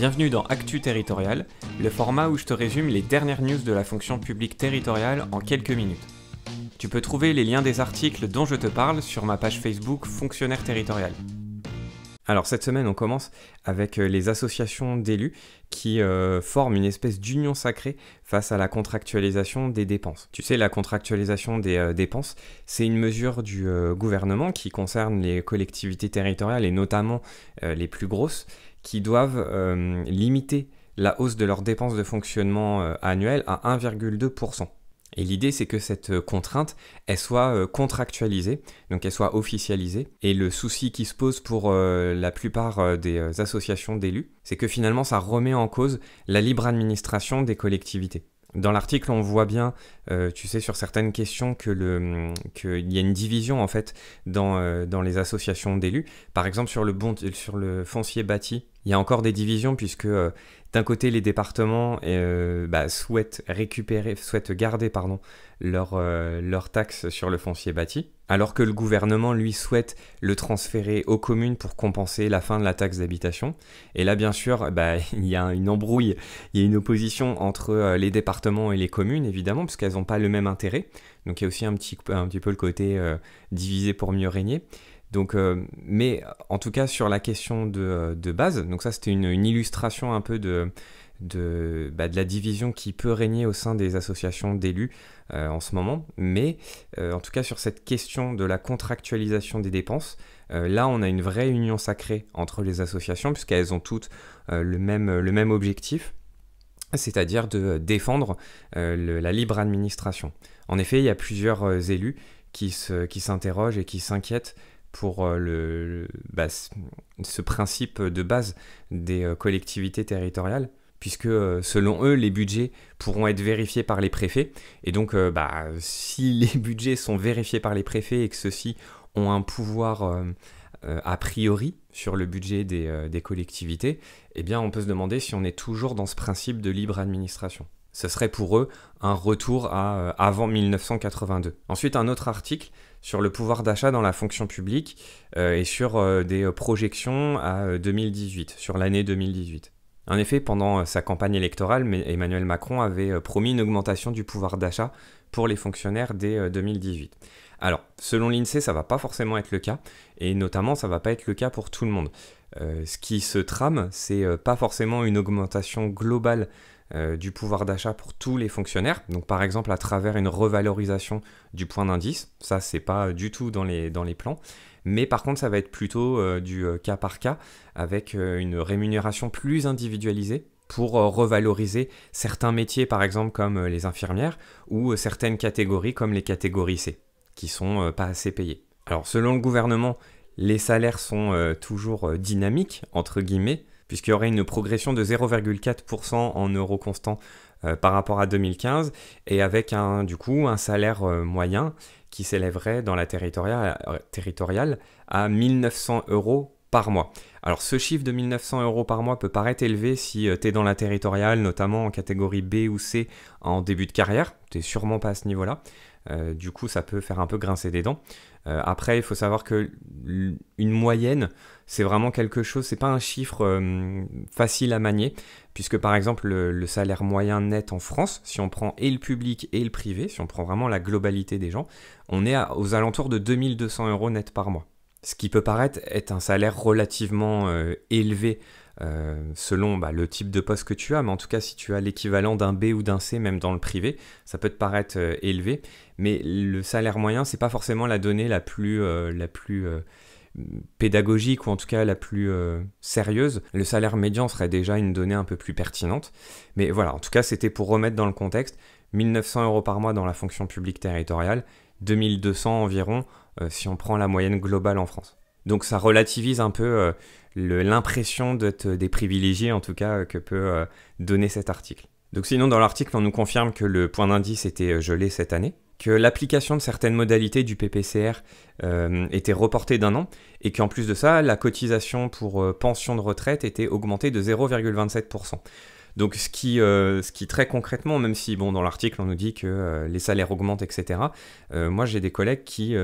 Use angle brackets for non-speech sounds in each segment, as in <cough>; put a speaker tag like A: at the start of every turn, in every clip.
A: Bienvenue dans Actu Territorial, le format où je te résume les dernières news de la fonction publique territoriale en quelques minutes. Tu peux trouver les liens des articles dont je te parle sur ma page Facebook Fonctionnaire Territorial. Alors cette semaine, on commence avec euh, les associations d'élus qui euh, forment une espèce d'union sacrée face à la contractualisation des dépenses. Tu sais, la contractualisation des euh, dépenses, c'est une mesure du gouvernement qui concerne les collectivités territoriales et notamment les plus grosses qui doivent euh, limiter la hausse de leurs dépenses de fonctionnement euh, annuelles à 1,2%. Et l'idée, c'est que cette euh, contrainte, elle soit contractualisée, donc elle soit officialisée. Et le souci qui se pose pour la plupart des associations d'élus, c'est que finalement, ça remet en cause la libre administration des collectivités. Dans l'article, on voit bien, tu sais, sur certaines questions que mm, qu'il y a une division en fait dans, les associations d'élus. Par exemple, sur le sur le foncier bâti, il y a encore des divisions puisque euh, d'un côté les départements euh, bah, souhaitent récupérer, souhaitent garder pardon, euh, leur, taxe sur le foncier bâti, alors que le gouvernement lui souhaite le transférer aux communes pour compenser la fin de la taxe d'habitation. Et là bien sûr bah, <laughs> il y a une embrouille, il y a une opposition entre les départements et les communes évidemment puisqu'elles n'ont pas le même intérêt. Donc il y a aussi un petit, un petit peu le côté divisé pour mieux régner. Donc, euh, mais en tout cas sur la question de, euh, base, donc ça c'était une, illustration un peu de, bah, de, la division qui peut régner au sein des associations d'élus euh, en ce moment. Mais en tout cas sur cette question de la contractualisation des dépenses, là on a une vraie union sacrée entre les associations puisqu'elles ont toutes le, même, objectif c'est-à-dire de défendre la libre administration. En effet, il y a plusieurs élus qui s'interrogent et qui s'inquiètent pour euh, le, bah, ce principe de base des euh, collectivités territoriales, puisque euh, selon eux, les budgets pourront être vérifiés par les préfets. Et donc, bah, <laughs> si les budgets sont vérifiés par les préfets et que ceux-ci ont un pouvoir a priori sur le budget des, des, collectivités, eh bien, on peut se demander si on est toujours dans ce principe de libre administration. Ce serait pour eux un retour à avant 1982. Ensuite, un autre article sur le pouvoir d'achat dans la fonction publique euh, et sur euh, des euh, projections à 2018, sur l'année 2018. En effet, pendant sa campagne électorale, Emmanuel Macron avait promis une augmentation du pouvoir d'achat pour les fonctionnaires dès 2018. Alors, selon l'INSEE, ça ne va pas forcément être le cas, et notamment ça ne va pas être le cas pour tout le monde. ce qui se trame, c'est pas forcément une augmentation globale euh, du pouvoir d'achat pour tous les fonctionnaires. Donc par exemple à travers une revalorisation du point d'indice, ça c'est pas du tout dans les, dans les plans. Mais par contre, ça va être plutôt euh, du euh, cas par cas avec une rémunération plus individualisée pour revaloriser certains métiers, par exemple comme les infirmières, ou certaines catégories comme les catégories C, qui sont pas assez payées. Alors selon le gouvernement, les salaires sont toujours dynamiques, entre guillemets, puisqu'il y aurait une progression de 0,4% en euros constants euh, par rapport à 2015, et avec un, du coup un salaire euh, moyen qui s'élèverait dans la euh, territoriale, à 1900 euros par mois. Alors ce chiffre de 1900 euros par mois peut paraître élevé si tu es dans la territoriale, notamment en catégorie B ou C en début de carrière, tu sûrement pas à ce niveau-là. Euh, du coup, ça peut faire un peu grincer des dents. Euh, après, il faut savoir que une moyenne, c'est vraiment quelque chose, c'est pas un chiffre euh, facile à manier, puisque par exemple, le, salaire moyen net en France, si on prend et le public et le privé, si on prend vraiment la globalité des gens, on est aux alentours de 2200 euros net par mois. Ce qui peut paraître être un salaire relativement euh, élevé euh, selon bah, le type de poste que tu as, mais en tout cas si tu as l'équivalent d'un B ou d'un C même dans le privé, ça peut te paraître euh, élevé, mais le salaire moyen c'est pas forcément la donnée la plus, la plus pédagogique ou en tout cas la plus sérieuse. Le salaire médian serait déjà une donnée un peu plus pertinente, mais voilà, en tout cas c'était pour remettre dans le contexte 1900 euros par mois dans la fonction publique territoriale, 2200 environ euh, si on prend la moyenne globale en France. Donc ça relativise un peu euh, l'impression d'être des privilégiés, en tout cas, euh, que peut donner cet article. Donc sinon, dans l'article, on nous confirme que le point d'indice était gelé cette année, que l'application de certaines modalités du PPCR était reportée d'un an, et qu'en plus de ça, la cotisation pour pension de retraite était augmentée de 0,27%. Donc euh, ce qui, très concrètement, même si bon dans l'article on nous dit que euh, les salaires augmentent, etc. Euh, moi j'ai des collègues qui,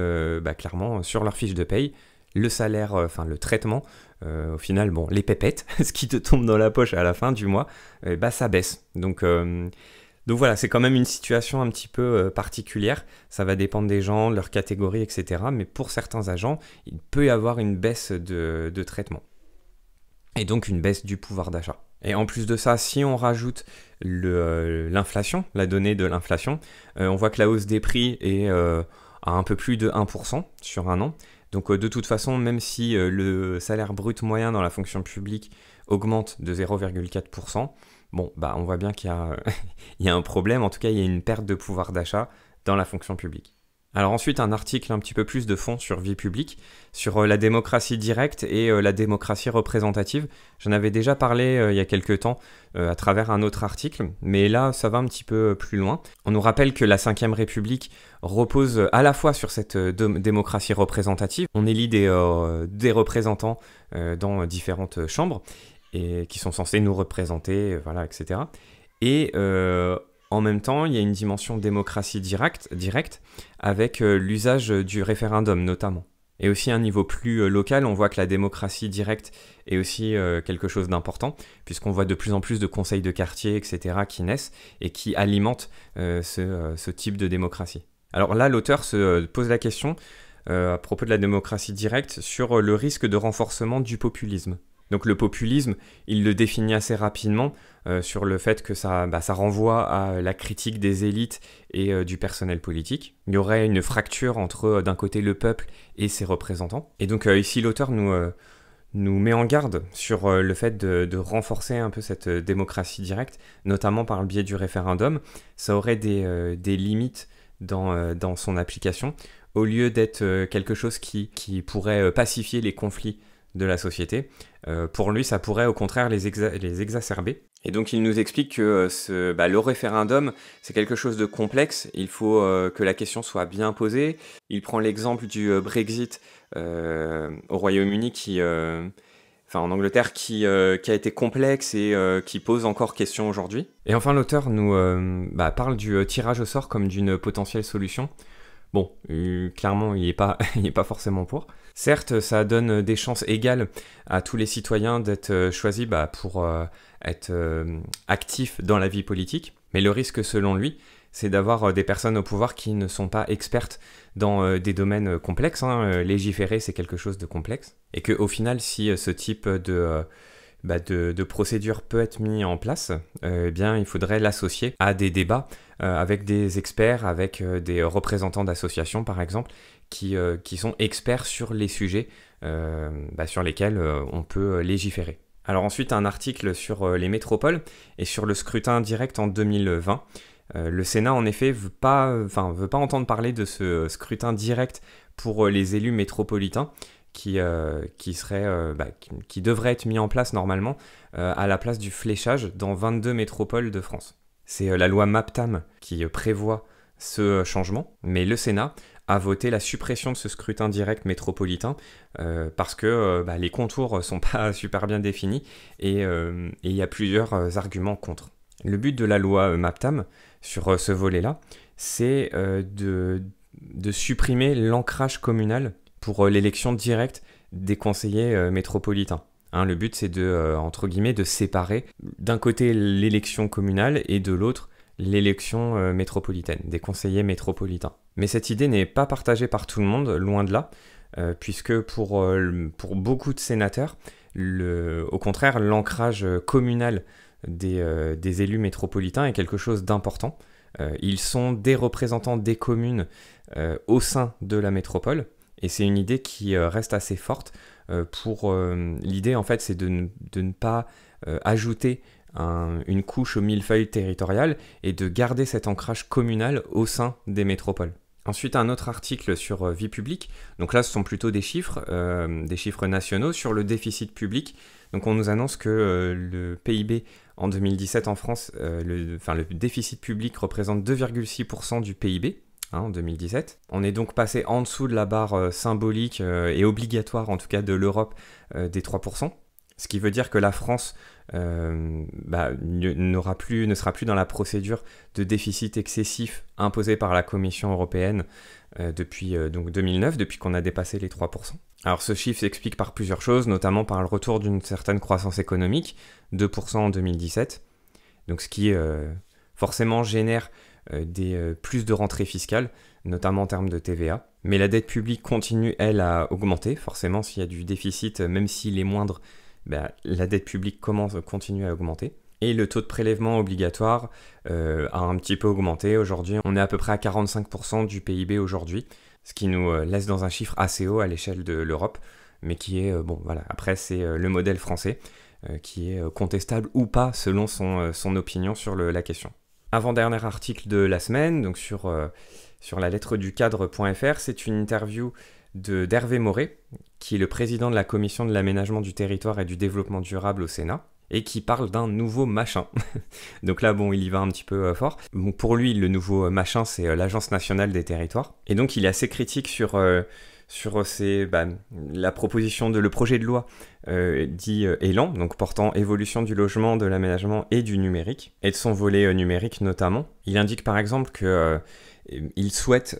A: bah, clairement, sur leur fiche de paye, le salaire, enfin le traitement, au final, bon, les pépettes, <laughs> ce qui te tombe dans la poche à la fin du mois, eh bah ça baisse. Donc donc voilà, c'est quand même une situation un petit peu particulière. Ça va dépendre des gens, leur catégorie, etc. Mais pour certains agents, il peut y avoir une baisse de traitement. Et donc une baisse du pouvoir d'achat. Et en plus de ça, si on rajoute euh, l'inflation, la donnée de l'inflation, euh, on voit que la hausse des prix est euh, à un peu plus de 1% sur un an. Donc de toute façon, même si le salaire brut moyen dans la fonction publique augmente de 0,4%, bon, bah, on voit bien qu'il <laughs> y, a un problème, en tout cas il y a une perte de pouvoir d'achat dans la fonction publique. Alors ensuite, un article un petit peu plus de fond sur vie publique, sur euh, la démocratie directe et euh, la démocratie représentative. J'en avais déjà parlé euh, il y a quelques temps à travers un autre article, mais là, ça va un petit peu plus loin. On nous rappelle que la Ve République repose à la fois sur cette démocratie représentative, on élit des, représentants dans différentes chambres, et qui sont censés nous représenter, voilà, etc. Et en même temps, il y a une dimension démocratie directe, avec euh, l'usage du référendum notamment. Et aussi à un niveau plus euh, local, on voit que la démocratie directe est aussi euh, quelque chose d'important, puisqu'on voit de plus en plus de conseils de quartier, etc., qui naissent et qui alimentent ce type de démocratie. Alors là, l'auteur se pose la question à propos de la démocratie directe sur le risque de renforcement du populisme. Donc le populisme, il le définit assez rapidement euh, sur le fait que ça, bah, ça, renvoie à euh, la critique des élites et euh, du personnel politique. Il y aurait une fracture entre d'un côté le peuple et ses représentants. Et donc ici l'auteur nous, nous met en garde sur le fait de, renforcer un peu cette démocratie directe, notamment par le biais du référendum. Ça aurait des, des limites dans, dans son application au lieu d'être quelque chose qui, qui pourrait pacifier les conflits de la société. Euh, pour lui, ça pourrait au contraire les, exacerber. Et donc il nous explique que euh, bah, le référendum, c'est quelque chose de complexe, il faut euh, que la question soit bien posée. Il prend l'exemple du Brexit au Royaume-Uni qui... Enfin, en Angleterre, qui, a été complexe et qui pose encore question aujourd'hui. Et enfin, l'auteur nous bah, parle du tirage au sort comme d'une potentielle solution. Bon, clairement, il n'est pas, <laughs> il est pas forcément pour. Certes, ça donne des chances égales à tous les citoyens d'être euh, choisis bah, pour euh, être euh, actifs dans la vie politique, mais le risque, selon lui, c'est d'avoir des personnes au pouvoir qui ne sont pas expertes dans des domaines complexes. Hein. Légiférer, c'est quelque chose de complexe. Et qu'au final, si ce type bah, de, procédure peut être mis en place, eh bien, il faudrait l'associer à des débats avec des experts, avec des représentants d'associations, par exemple, euh, qui, sont experts sur les sujets euh, bah, sur lesquels euh, on peut légiférer. Alors ensuite, un article sur les métropoles et sur le scrutin direct en 2020. le Sénat, en effet, veut pas, enfin, veut pas entendre parler de ce scrutin direct pour les élus métropolitains qui, qui, serait, bah, devrait être mis en place normalement à la place du fléchage dans 22 métropoles de France. C'est la loi MAPTAM qui prévoit ce changement, mais le Sénat a voté la suppression de ce scrutin direct métropolitain euh, parce que euh, bah, les contours euh, sont <laughs> pas super bien définis et il y a plusieurs arguments contre. Le but de la loi MAPTAM sur ce volet-là, c'est de, supprimer l'ancrage communal pour l'élection directe des conseillers métropolitains. Hein, le but, c'est de, entre guillemets, de séparer d'un côté l'élection communale et de l'autre l'élection métropolitaine, des conseillers métropolitains. Mais cette idée n'est pas partagée par tout le monde, loin de là, euh, puisque pour, euh, pour, beaucoup de sénateurs, au contraire, l'ancrage communal euh, des, élus métropolitains est quelque chose d'important. ils sont des représentants des communes au sein de la métropole, et c'est une idée qui reste assez forte. pour l'idée, en fait, c'est de, ne pas ajouter une couche au millefeuille territorial et de garder cet ancrage communal au sein des métropoles. Ensuite, un autre article sur euh, vie publique. Donc là, ce sont plutôt des chiffres, euh, des chiffres nationaux sur le déficit public. Donc on nous annonce que euh, le PIB en 2017 en France, enfin, le déficit public représente 2,6% du PIB. Hein, en 2017. On est donc passé en dessous de la barre symbolique et obligatoire, en tout cas de l'Europe, des 3%. Ce qui veut dire que la France euh, bah, n'aura plus, ne sera plus dans la procédure de déficit excessif imposée par la Commission européenne euh, depuis euh, donc 2009, depuis qu'on a dépassé les 3%. Alors ce chiffre s'explique par plusieurs choses, notamment par le retour d'une certaine croissance économique, 2% en 2017, donc ce qui forcément génère des, plus de rentrées fiscales, notamment en termes de TVA. Mais la dette publique continue, elle, à augmenter, forcément s'il y a du déficit, même s'il est moindre bah, la dette publique continue à augmenter. Et le taux de prélèvement obligatoire euh, a un petit peu augmenté. Aujourd'hui, on est à peu près à 45% du PIB aujourd'hui, ce qui nous euh, laisse dans un chiffre assez haut à l'échelle de l'Europe, mais qui est, euh, bon, voilà, après c'est le modèle français, qui est contestable ou pas selon son, opinion sur la question. Avant-dernier article de la semaine, donc sur, sur la lettre du cadre.fr, c'est une interview d'Hervé Moret, qui est le président de la commission de l'aménagement du territoire et du développement durable au Sénat, et qui parle d'un nouveau machin. <laughs> Donc là, bon, il y va un petit peu euh, fort. Bon, pour lui, le nouveau euh, machin, c'est euh, l'Agence nationale des territoires. Et donc, il est assez critique sur, sur bah, la proposition de le projet de loi dit Élan, donc portant évolution du logement, de l'aménagement et du numérique, et de son volet numérique notamment. Il indique par exemple que euh, il souhaite,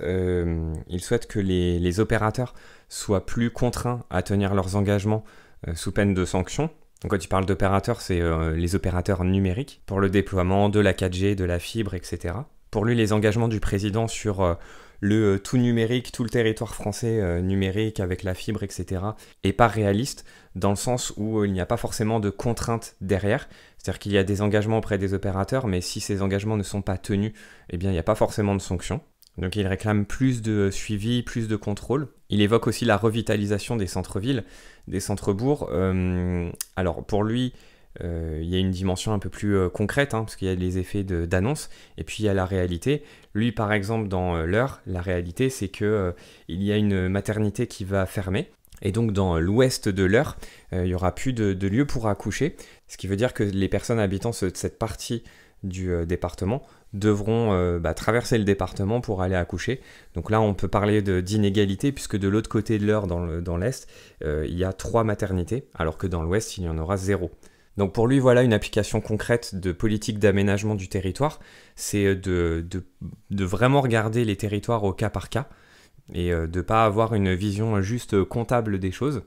A: que les, opérateurs soient plus contraints à tenir leurs engagements euh, sous peine de sanctions. quand tu parles d'opérateurs, c'est euh, les opérateurs numériques pour le déploiement de la 4G, de la fibre, etc. Pour lui, les engagements du président sur le tout numérique, tout le territoire français numérique avec la fibre, etc., est pas réaliste dans le sens où euh, il n'y a pas forcément de contraintes derrière. C'est-à-dire qu'il y a des engagements auprès des opérateurs, mais si ces engagements ne sont pas tenus, eh bien, il n'y a pas forcément de sanctions. Donc il réclame plus de suivi, plus de contrôle. Il évoque aussi la revitalisation des centres-villes, des centres-bourgs. Euh, alors pour lui, euh, il y a une dimension un peu plus concrète, hein, parce qu'il y a les effets d'annonce, et puis il y a la réalité. Lui, par exemple, dans l'heure, la réalité, c'est que il y a une maternité qui va fermer, et donc dans l'ouest de l'heure, euh, il n'y aura plus de, de, lieu pour accoucher, ce qui veut dire que les personnes habitant cette partie du euh, département devront euh, bah, traverser le département pour aller accoucher. Donc là, on peut parler d'inégalité, puisque de l'autre côté de l'heure, dans l'Est, il y a trois maternités, alors que dans l'Ouest, il y en aura zéro. Donc pour lui, voilà une application concrète de politique d'aménagement du territoire, c'est de, vraiment regarder les territoires au cas par cas, et euh, de ne pas avoir une vision juste euh, comptable des choses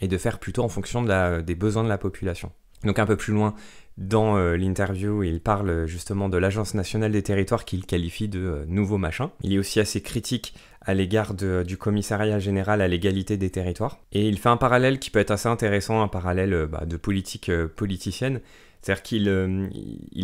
A: et de faire plutôt en fonction des besoins de la population. Donc un peu plus loin dans euh, l'interview, il parle justement de l'Agence nationale des territoires qu'il qualifie de nouveau machin. Il est aussi assez critique à l'égard du commissariat général à l'égalité des territoires. Et il fait un parallèle qui peut être assez intéressant, un parallèle bah, de politique politicienne, c'est-à-dire qu'il euh,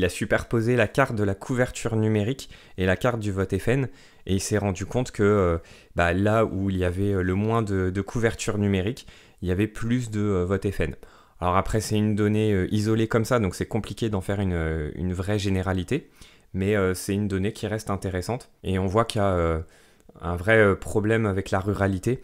A: a superposé la carte de la couverture numérique et la carte du vote FN, et il s'est rendu compte que euh, bah, là où il y avait euh, le moins de, couverture numérique, il y avait plus de vote FN. Alors après, c'est une donnée isolée comme ça, donc c'est compliqué d'en faire une, vraie généralité, mais c'est une donnée qui reste intéressante, et on voit qu'il y a un vrai problème avec la ruralité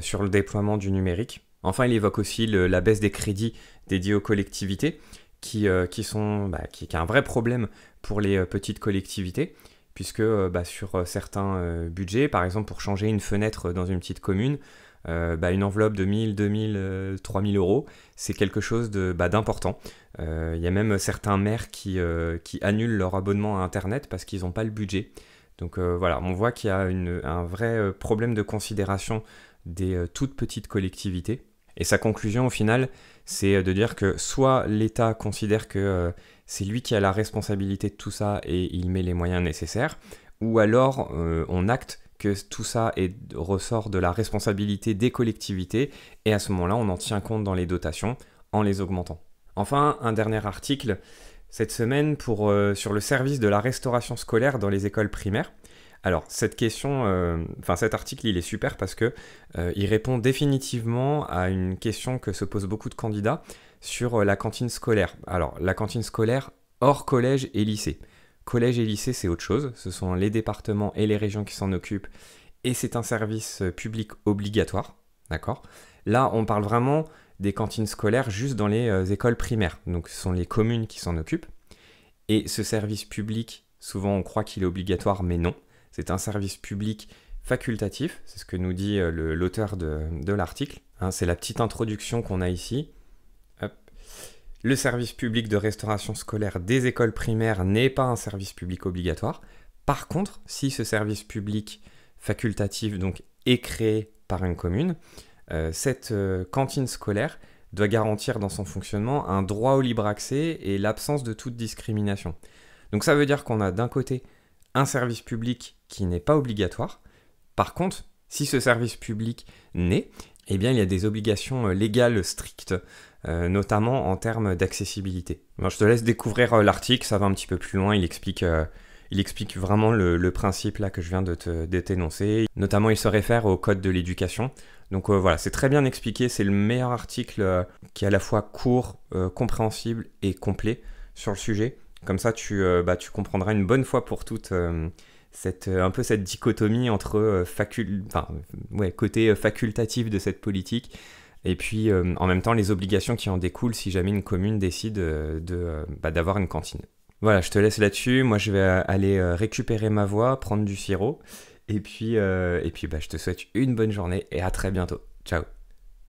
A: sur le déploiement du numérique. Enfin, il évoque aussi la baisse des crédits dédiés aux collectivités, qui, euh, qui, sont, bah, qui, est un vrai problème pour les euh, petites collectivités, puisque euh, bah, sur certains budgets, par exemple pour changer une fenêtre dans une petite commune, bah, une enveloppe de 1000, 2000, 3000 euros, c'est quelque chose d'important. Il y a même certains maires qui, qui, annulent leur abonnement à Internet parce qu'ils n'ont pas le budget. Donc voilà, on voit qu'il y a un vrai problème de considération des toutes petites collectivités. Et sa conclusion au final, c'est euh, de dire que soit l'État considère que euh, c'est lui qui a la responsabilité de tout ça et il met les moyens nécessaires, ou alors euh, on acte que tout ça est, ressort de la responsabilité des collectivités, et à ce moment-là, on en tient compte dans les dotations en les augmentant. Enfin, un dernier article cette semaine pour, sur le service de la restauration scolaire dans les écoles primaires. Alors, cette question, euh, enfin, cet article, il est super parce que euh, il répond définitivement à une question que se posent beaucoup de candidats sur euh, la cantine scolaire. Alors, la cantine scolaire hors collège et lycée. Collège et lycée, c'est autre chose. Ce sont les départements et les régions qui s'en occupent et c'est un service public obligatoire. D'accord Là, on parle vraiment des cantines scolaires juste dans les écoles primaires. Donc, ce sont les communes qui s'en occupent. Et ce service public, souvent on croit qu'il est obligatoire, mais non. C'est un service public facultatif, c'est ce que nous dit euh, l'auteur de, l'article. Hein, c'est la petite introduction qu'on a ici. Le service public de restauration scolaire des écoles primaires n'est pas un service public obligatoire. Par contre, si ce service public facultatif donc, est créé par une commune, euh, cette euh, cantine scolaire doit garantir dans son fonctionnement un droit au libre accès et l'absence de toute discrimination. Donc ça veut dire qu'on a d'un côté un service public qui n'est pas obligatoire. Par contre, si ce service public naît, eh bien, il y a des obligations euh, légales strictes, euh, notamment en termes d'accessibilité. je te laisse découvrir euh, l'article, ça va un petit peu plus loin, il explique, il explique vraiment le, principe là que je viens de t'énoncer. Notamment, il se réfère au code de l'éducation. Donc voilà, c'est très bien expliqué, c'est le meilleur article qui est à la fois court, compréhensible et complet sur le sujet. Comme ça, tu, euh, bah, comprendras une bonne fois pour toutes euh, cette, euh, un peu cette dichotomie entre ouais, côté facultatif de cette politique et puis en même temps les obligations qui en découlent si jamais une commune décide de, bah, d'avoir une cantine. Voilà, je te laisse là-dessus. Moi, je vais aller récupérer ma voix, prendre du sirop. Et puis, et puis bah, je te souhaite une bonne journée et à très bientôt. Ciao